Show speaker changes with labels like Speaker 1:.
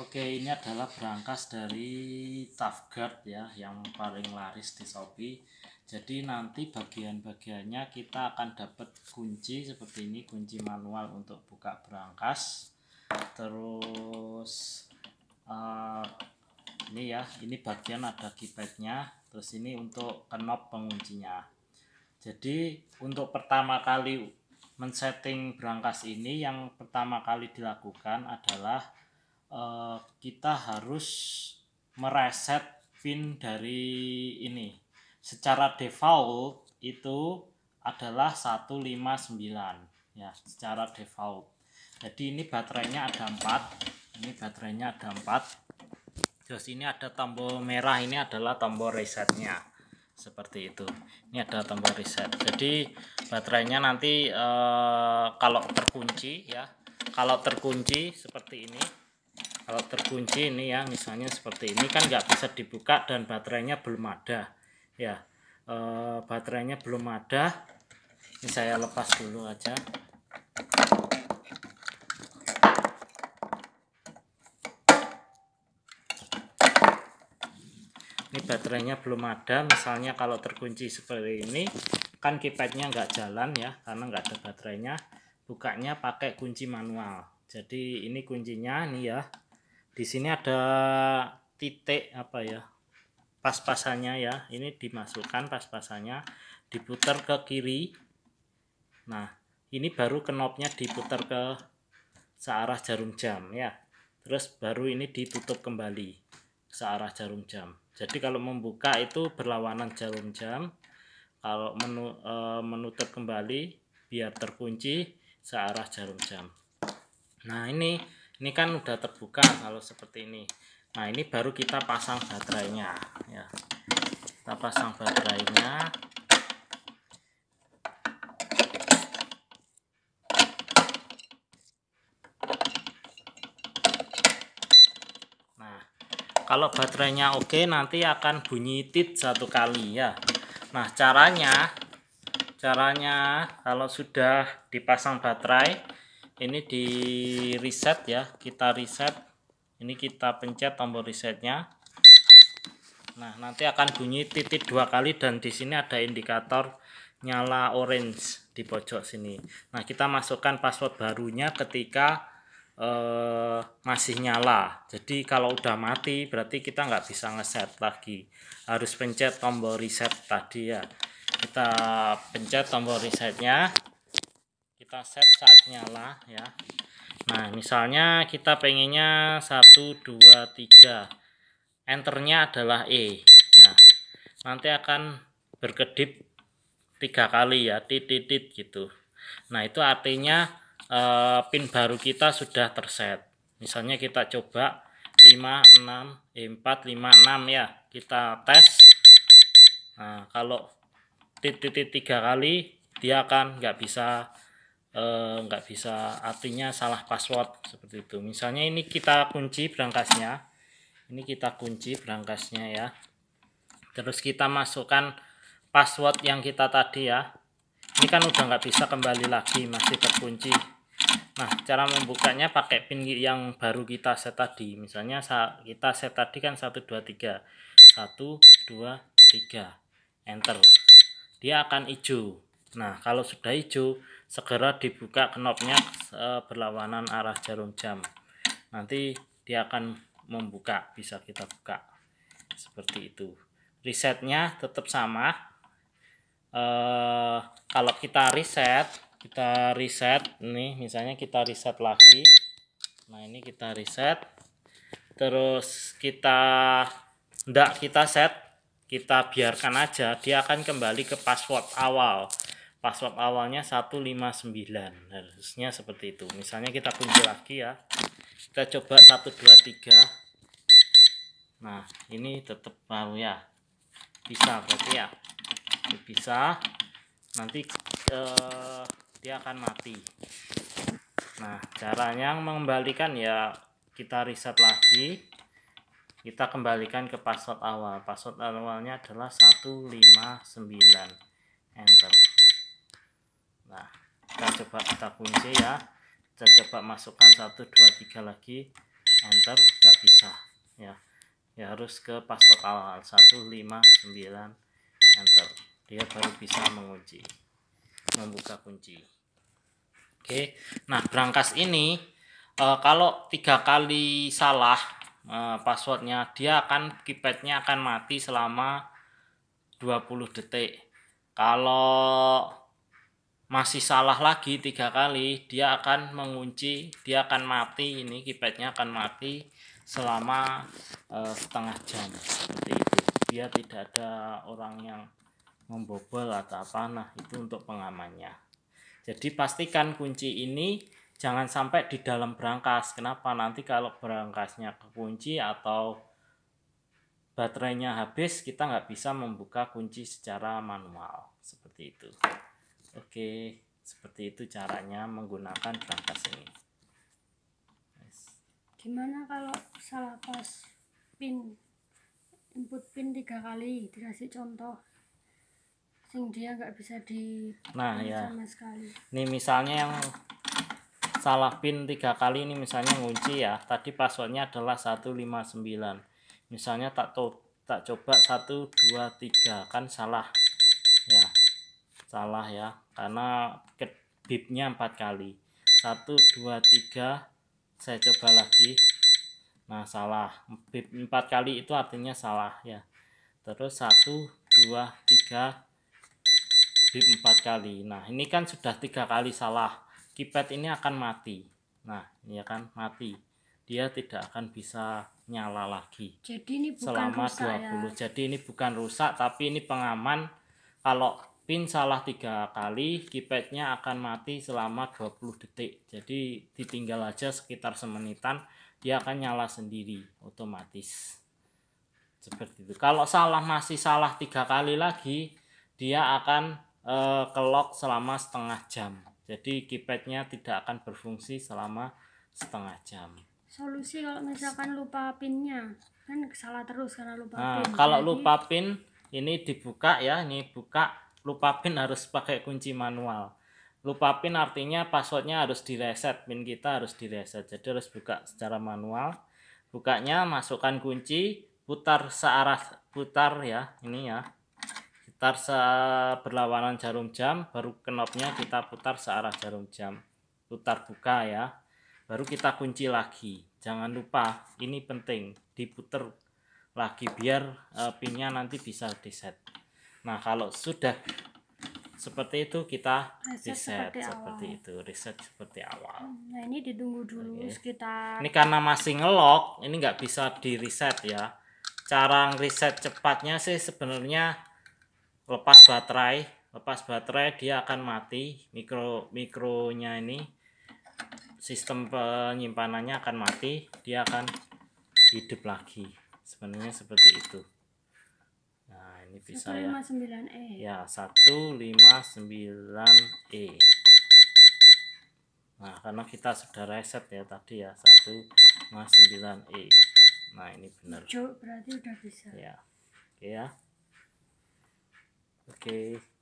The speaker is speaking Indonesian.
Speaker 1: Oke, ini adalah berangkas dari Tafgard ya, yang paling laris di Shopee. Jadi nanti bagian-bagiannya kita akan dapat kunci seperti ini, kunci manual untuk buka berangkas. Terus uh, ini ya, ini bagian ada keypadnya. Terus ini untuk knob penguncinya. Jadi untuk pertama kali men-setting brankas ini, yang pertama kali dilakukan adalah Eh, kita harus mereset pin dari ini. Secara default itu adalah 159 ya, secara default. Jadi ini baterainya ada empat Ini baterainya ada empat Terus ini ada tombol merah ini adalah tombol resetnya. Seperti itu. Ini ada tombol reset. Jadi baterainya nanti eh, kalau terkunci ya. Kalau terkunci seperti ini kalau terkunci ini ya misalnya seperti ini kan nggak bisa dibuka dan baterainya belum ada ya e, baterainya belum ada ini saya lepas dulu aja ini baterainya belum ada misalnya kalau terkunci seperti ini kan keypadnya nggak jalan ya karena nggak ada baterainya bukanya pakai kunci manual jadi ini kuncinya nih ya di sini ada titik apa ya pas-pasannya ya ini dimasukkan pas-pasannya diputar ke kiri nah ini baru kenopnya diputar ke searah jarum jam ya terus baru ini ditutup kembali searah jarum jam jadi kalau membuka itu berlawanan jarum jam kalau menu, e, menutup kembali biar terkunci searah jarum jam nah ini ini kan udah terbuka kalau seperti ini nah ini baru kita pasang baterainya ya kita pasang baterainya nah kalau baterainya oke nanti akan bunyi tit satu kali ya nah caranya caranya kalau sudah dipasang baterai ini di reset ya kita reset ini kita pencet tombol resetnya nah nanti akan bunyi titik dua kali dan di sini ada indikator nyala orange di pojok sini nah kita masukkan password barunya ketika eh, masih nyala jadi kalau udah mati berarti kita nggak bisa ngeset lagi harus pencet tombol reset tadi ya kita pencet tombol resetnya kita set saat nyala ya nah misalnya kita pengennya 1 2 3 enternya adalah E ya nanti akan berkedip tiga kali ya titit gitu nah itu artinya e, pin baru kita sudah terset misalnya kita coba 5 6 eh, 4 5 6 ya kita tes nah kalau titik tiga kali dia akan nggak bisa Eh, nggak e, bisa artinya salah password seperti itu misalnya ini kita kunci berangkasnya ini kita kunci berangkasnya ya terus kita masukkan password yang kita tadi ya ini kan udah nggak bisa kembali lagi masih terkunci nah cara membukanya pakai pin yang baru kita set tadi misalnya kita set tadi kan 123 123 enter dia akan hijau Nah, kalau sudah hijau, segera dibuka knopnya eh, berlawanan arah jarum jam. Nanti dia akan membuka, bisa kita buka. Seperti itu. Resetnya tetap sama. E, kalau kita reset, kita reset nih, misalnya kita reset lagi. Nah, ini kita reset. Terus kita tidak kita set, kita biarkan aja, dia akan kembali ke password awal password awalnya 159 harusnya seperti itu misalnya kita kunci lagi ya kita coba 123 nah ini tetap baru ya bisa berarti ya bisa nanti eh, dia akan mati nah caranya mengembalikan ya kita reset lagi kita kembalikan ke password awal password awalnya adalah 159 enter nah kita coba kita kunci ya kita coba masukkan satu dua tiga lagi enter nggak bisa ya ya harus ke password awal sembilan enter dia baru bisa mengunci membuka kunci oke nah berangkas ini e, kalau tiga kali salah eh, passwordnya dia akan keypadnya akan mati selama 20 detik kalau masih salah lagi tiga kali dia akan mengunci dia akan mati ini keypadnya akan mati selama uh, setengah jam seperti itu dia tidak ada orang yang membobol atau apa nah itu untuk pengamannya jadi pastikan kunci ini jangan sampai di dalam berangkas kenapa nanti kalau berangkasnya kekunci atau baterainya habis kita nggak bisa membuka kunci secara manual seperti itu Oke, seperti itu caranya menggunakan perangkas ini. Gimana kalau salah pas pin input pin tiga kali dikasih contoh sing dia nggak bisa di nah ya sama sekali. Nih misalnya yang salah pin tiga kali ini misalnya ngunci ya tadi passwordnya adalah 159 misalnya tak tak coba 123 kan salah ya salah ya karena bipnya empat kali satu dua tiga saya coba lagi nah salah bip empat kali itu artinya salah ya terus satu dua tiga bip empat kali nah ini kan sudah tiga kali salah keypad ini akan mati nah ini iya akan mati dia tidak akan bisa nyala lagi jadi ini bukan selama rusak 20 ya. jadi ini bukan rusak tapi ini pengaman kalau pin salah tiga kali keypadnya akan mati selama 20 detik jadi ditinggal aja sekitar semenitan dia akan nyala sendiri otomatis seperti itu kalau salah masih salah tiga kali lagi dia akan e, kelok selama setengah jam jadi keypadnya tidak akan berfungsi selama setengah jam solusi kalau misalkan lupa pinnya kan salah terus karena lupa nah, pin kalau Jadi... lupa pin ini dibuka ya ini buka lupa pin harus pakai kunci manual lupa pin artinya passwordnya harus direset pin kita harus direset jadi harus buka secara manual bukanya masukkan kunci putar searah putar ya ini ya putar se berlawanan jarum jam baru knopnya kita putar searah jarum jam putar buka ya baru kita kunci lagi jangan lupa ini penting diputer lagi biar uh, pinnya nanti bisa diset Nah, kalau sudah seperti itu kita reset seperti, seperti itu, reset seperti awal. Hmm, nah, ini ditunggu dulu okay. sekitar Ini karena masih ngelok, ini nggak bisa di reset ya. Cara reset cepatnya sih sebenarnya lepas baterai, lepas baterai dia akan mati, mikro mikronya ini sistem penyimpanannya akan mati, dia akan hidup lagi. Sebenarnya seperti itu ini bisa 159 ya. e ya 159 e nah karena kita sudah reset ya tadi ya 159 e nah ini benar Cuk, berarti udah bisa ya oke ya oke Okay.